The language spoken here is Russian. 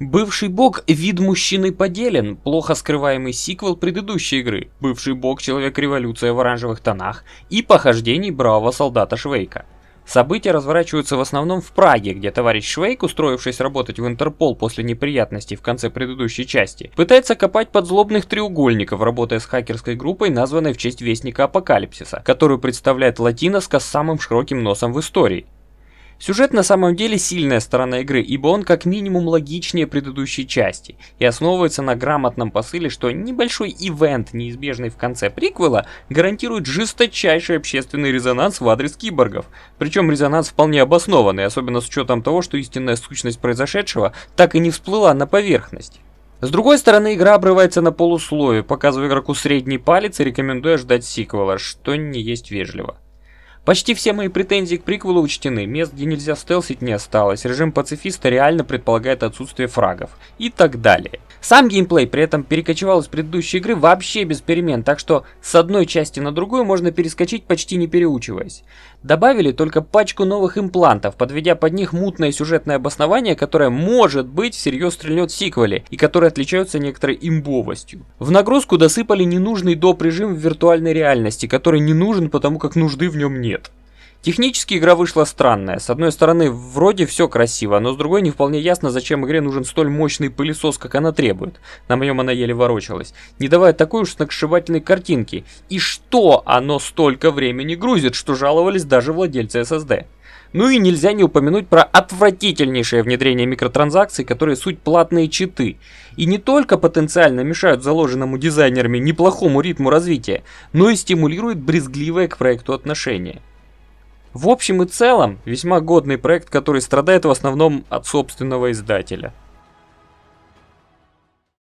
Бывший бог вид мужчины поделен, плохо скрываемый сиквел предыдущей игры, бывший бог человек революции в оранжевых тонах и похождений бравого солдата Швейка. События разворачиваются в основном в Праге, где товарищ Швейк, устроившись работать в Интерпол после неприятностей в конце предыдущей части, пытается копать под злобных треугольников, работая с хакерской группой, названной в честь Вестника Апокалипсиса, которую представляет латиноска с самым широким носом в истории. Сюжет на самом деле сильная сторона игры, ибо он как минимум логичнее предыдущей части и основывается на грамотном посыле, что небольшой ивент, неизбежный в конце приквела, гарантирует жесточайший общественный резонанс в адрес киборгов. Причем резонанс вполне обоснованный, особенно с учетом того, что истинная сущность произошедшего так и не всплыла на поверхность. С другой стороны, игра обрывается на полуслове, показывая игроку средний палец и рекомендуя ждать сиквела, что не есть вежливо. Почти все мои претензии к приквелу учтены, мест, где нельзя стелсить не осталось, режим пацифиста реально предполагает отсутствие фрагов и так далее. Сам геймплей при этом перекочевал из предыдущей игры вообще без перемен, так что с одной части на другую можно перескочить почти не переучиваясь. Добавили только пачку новых имплантов, подведя под них мутное сюжетное обоснование, которое может быть всерьез стрельнет в сиквеле и которые отличаются некоторой имбовостью. В нагрузку досыпали ненужный доп режим в виртуальной реальности, который не нужен потому как нужды в нем нет. Технически игра вышла странная. С одной стороны, вроде все красиво, но с другой не вполне ясно, зачем игре нужен столь мощный пылесос, как она требует. На моем она еле ворочалась. Не давая такой уж сногсшибательной картинки. И что оно столько времени грузит, что жаловались даже владельцы SSD. Ну и нельзя не упомянуть про отвратительнейшее внедрение микротранзакций, которые суть платные читы. И не только потенциально мешают заложенному дизайнерами неплохому ритму развития, но и стимулируют брезгливое к проекту отношение. В общем и целом, весьма годный проект, который страдает в основном от собственного издателя.